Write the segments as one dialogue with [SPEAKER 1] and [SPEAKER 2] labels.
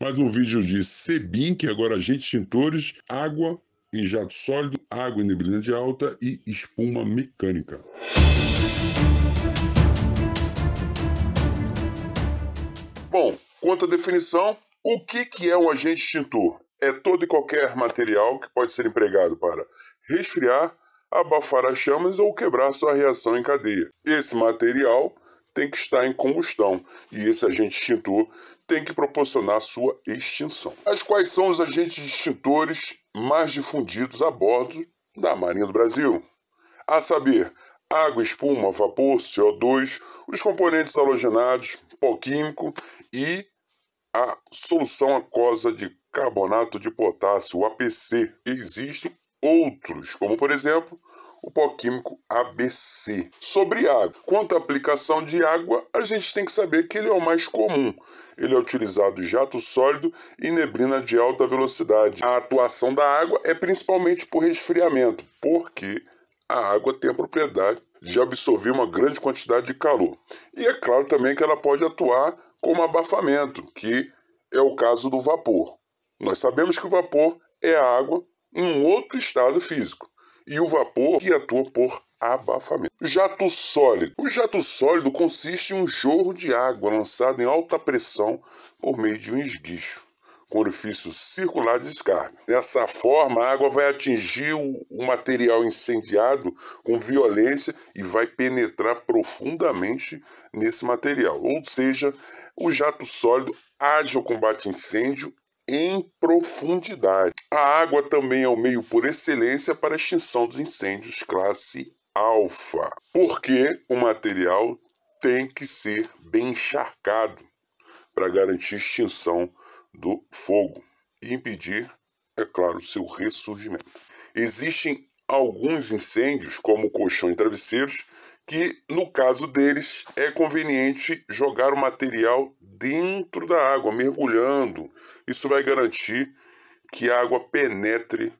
[SPEAKER 1] mais um vídeo de Sebin, que agora agentes tintores, água em jato sólido, água em neblina de alta e espuma mecânica. Bom, quanto à definição, o que, que é um agente extintor? É todo e qualquer material que pode ser empregado para resfriar, abafar as chamas ou quebrar sua reação em cadeia. Esse material tem que estar em combustão e esse agente extintor tem que proporcionar sua extinção. Mas quais são os agentes extintores mais difundidos a bordo da Marinha do Brasil? A saber, água, espuma, vapor, CO2, os componentes halogenados, pó químico e a solução aquosa de carbonato de potássio, o APC. existem outros, como por exemplo o pó químico ABC. Sobre água, quanto à aplicação de água, a gente tem que saber que ele é o mais comum. Ele é utilizado em jato sólido e neblina de alta velocidade. A atuação da água é principalmente por resfriamento, porque a água tem a propriedade de absorver uma grande quantidade de calor. E é claro também que ela pode atuar como abafamento, que é o caso do vapor. Nós sabemos que o vapor é a água em um outro estado físico e o vapor, que atua por abafamento. Jato sólido. O jato sólido consiste em um jorro de água lançado em alta pressão por meio de um esguicho com orifício circular de descarga. Dessa forma, a água vai atingir o material incendiado com violência e vai penetrar profundamente nesse material. Ou seja, o jato sólido age ao combate a incêndio em profundidade. A água também é o meio por excelência para a extinção dos incêndios classe alfa, porque o material tem que ser bem encharcado para garantir extinção do fogo e impedir, é claro, seu ressurgimento. Existem alguns incêndios, como colchão e travesseiros, que no caso deles é conveniente jogar o material dentro da água, mergulhando. Isso vai garantir que a água penetre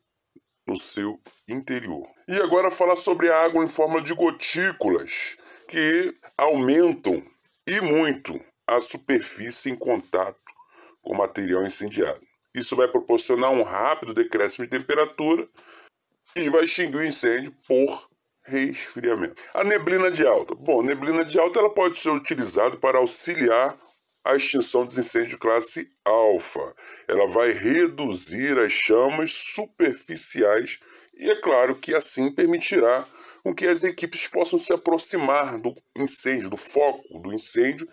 [SPEAKER 1] no seu interior. E agora falar sobre a água em forma de gotículas, que aumentam e muito a superfície em contato com o material incendiado. Isso vai proporcionar um rápido decréscimo de temperatura e vai extinguir o incêndio por resfriamento. A neblina de alta. Bom, neblina de alta ela pode ser utilizada para auxiliar a extinção dos incêndios classe alfa. Ela vai reduzir as chamas superficiais e é claro que assim permitirá com que as equipes possam se aproximar do incêndio, do foco do incêndio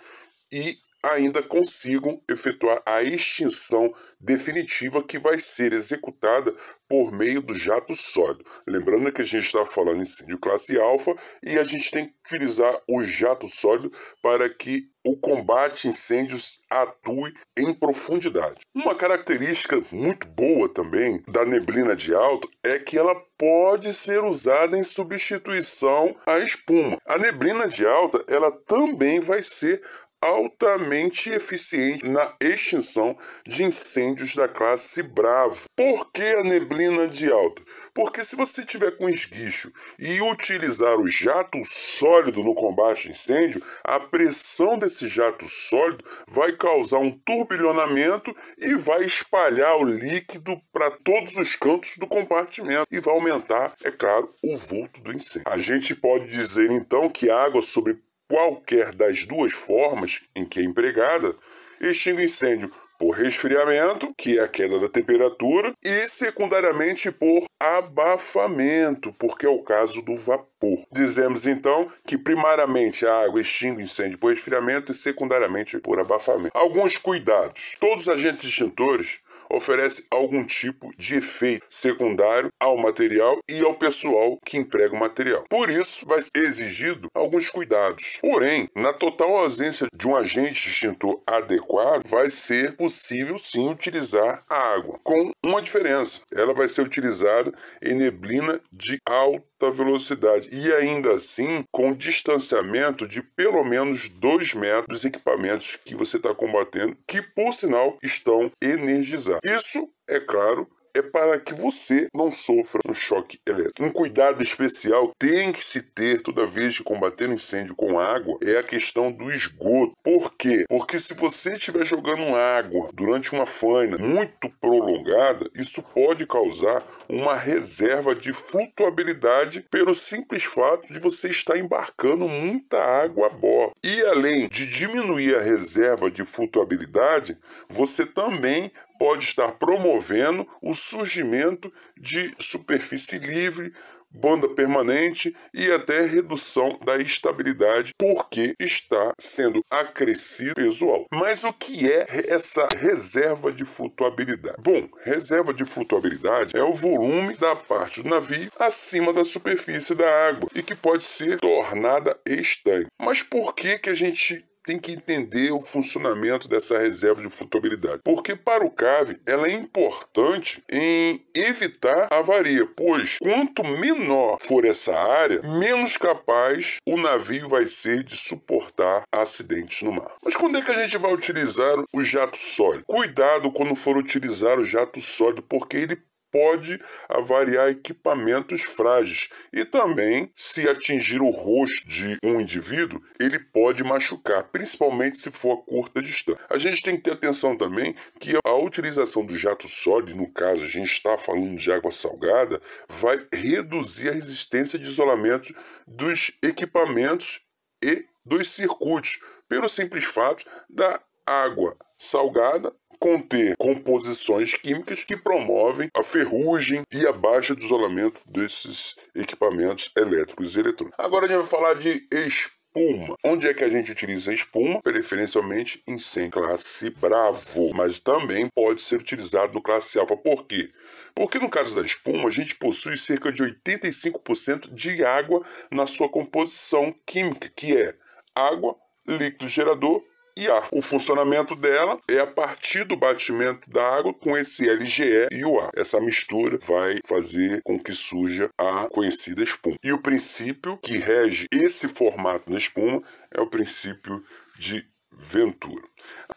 [SPEAKER 1] e ainda consigam efetuar a extinção definitiva que vai ser executada por meio do jato sólido. Lembrando que a gente está falando incêndio classe alfa e a gente tem que utilizar o jato sólido para que o combate a incêndios atue em profundidade. Uma característica muito boa também da neblina de alto é que ela pode ser usada em substituição à espuma. A neblina de alta, ela também vai ser altamente eficiente na extinção de incêndios da classe Bravo. Por que a neblina de alta? Porque se você tiver com esguicho e utilizar o jato sólido no combate a incêndio, a pressão desse jato sólido vai causar um turbilhonamento e vai espalhar o líquido para todos os cantos do compartimento e vai aumentar, é claro, o vulto do incêndio. A gente pode dizer então que a água sobre qualquer das duas formas em que é empregada extingue o incêndio por resfriamento, que é a queda da temperatura, e secundariamente por abafamento, porque é o caso do vapor. Dizemos então que primariamente a água extingue incêndio por resfriamento e secundariamente por abafamento. Alguns cuidados. Todos os agentes extintores oferece algum tipo de efeito secundário ao material e ao pessoal que emprega o material. Por isso, vai ser exigido alguns cuidados. Porém, na total ausência de um agente extintor adequado, vai ser possível sim utilizar a água, com uma diferença: ela vai ser utilizada em neblina de alto da velocidade e ainda assim com um distanciamento de pelo menos 2 metros dos equipamentos que você está combatendo, que por sinal estão energizados. Isso é claro, é para que você não sofra um choque elétrico. Um cuidado especial tem que se ter toda vez que combater um incêndio com água é a questão do esgoto. Por quê? Porque se você estiver jogando água durante uma faina muito prolongada, isso pode causar uma reserva de flutuabilidade pelo simples fato de você estar embarcando muita água a bordo. E além de diminuir a reserva de flutuabilidade, você também pode estar promovendo o surgimento de superfície livre, banda permanente e até redução da estabilidade, porque está sendo acrescido alto. Mas o que é essa reserva de flutuabilidade? Bom, reserva de flutuabilidade é o volume da parte do navio acima da superfície da água e que pode ser tornada estanque. Mas por que que a gente tem que entender o funcionamento dessa reserva de flutuabilidade, porque para o CAV ela é importante em evitar avaria, pois quanto menor for essa área, menos capaz o navio vai ser de suportar acidentes no mar. Mas quando é que a gente vai utilizar o jato sólido? Cuidado quando for utilizar o jato sólido, porque ele pode avariar equipamentos frágeis e também, se atingir o rosto de um indivíduo, ele pode machucar, principalmente se for a curta distância. A gente tem que ter atenção também que a utilização do jato sólido, no caso a gente está falando de água salgada, vai reduzir a resistência de isolamento dos equipamentos e dos circuitos, pelo simples fato da água salgada conter composições químicas que promovem a ferrugem e a baixa do isolamento desses equipamentos elétricos e eletrônicos. Agora a gente vai falar de espuma. Onde é que a gente utiliza espuma? Preferencialmente em 100 classe Bravo, mas também pode ser utilizado no classe Alfa. Por quê? Porque no caso da espuma, a gente possui cerca de 85% de água na sua composição química, que é água, líquido gerador e A. O funcionamento dela é a partir do batimento da água com esse LGE e o ar Essa mistura vai fazer com que surja a conhecida espuma. E o princípio que rege esse formato da espuma é o princípio de Ventura.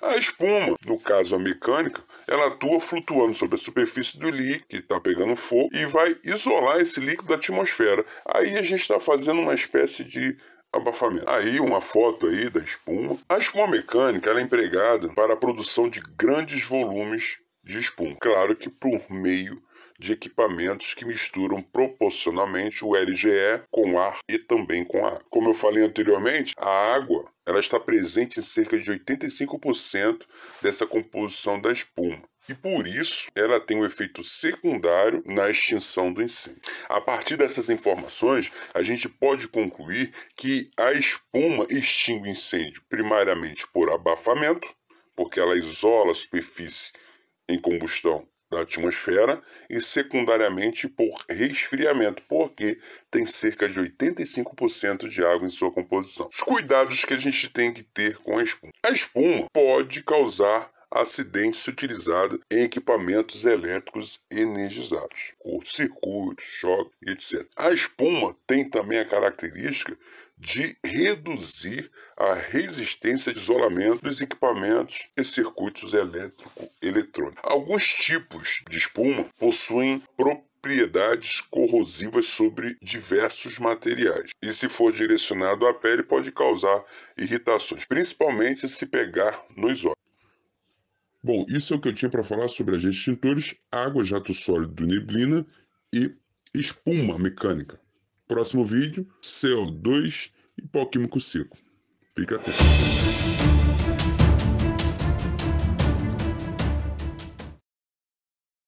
[SPEAKER 1] A espuma, no caso a mecânica, ela atua flutuando sobre a superfície do líquido que está pegando fogo e vai isolar esse líquido da atmosfera. Aí a gente está fazendo uma espécie de abafamento. Aí uma foto aí da espuma. A espuma mecânica é empregada para a produção de grandes volumes de espuma. Claro que por meio de equipamentos que misturam proporcionalmente o LGE com ar e também com água. Como eu falei anteriormente, a água ela está presente em cerca de 85% dessa composição da espuma e por isso ela tem um efeito secundário na extinção do incêndio. A partir dessas informações, a gente pode concluir que a espuma extingue o incêndio primariamente por abafamento, porque ela isola a superfície em combustão da atmosfera e secundariamente por resfriamento, porque tem cerca de 85% de água em sua composição. Os cuidados que a gente tem que ter com a espuma. A espuma pode causar acidentes utilizados em equipamentos elétricos energizados, curto circuitos, choque, etc. A espuma tem também a característica de reduzir a resistência de isolamento dos equipamentos e circuitos elétrico-eletrônicos. Alguns tipos de espuma possuem propriedades corrosivas sobre diversos materiais e, se for direcionado à pele, pode causar irritações, principalmente se pegar nos olhos. Bom, isso é o que eu tinha para falar sobre agentes extintores, água, jato sólido, neblina e espuma mecânica. Próximo vídeo, CO2 e pó químico seco. Fica atento.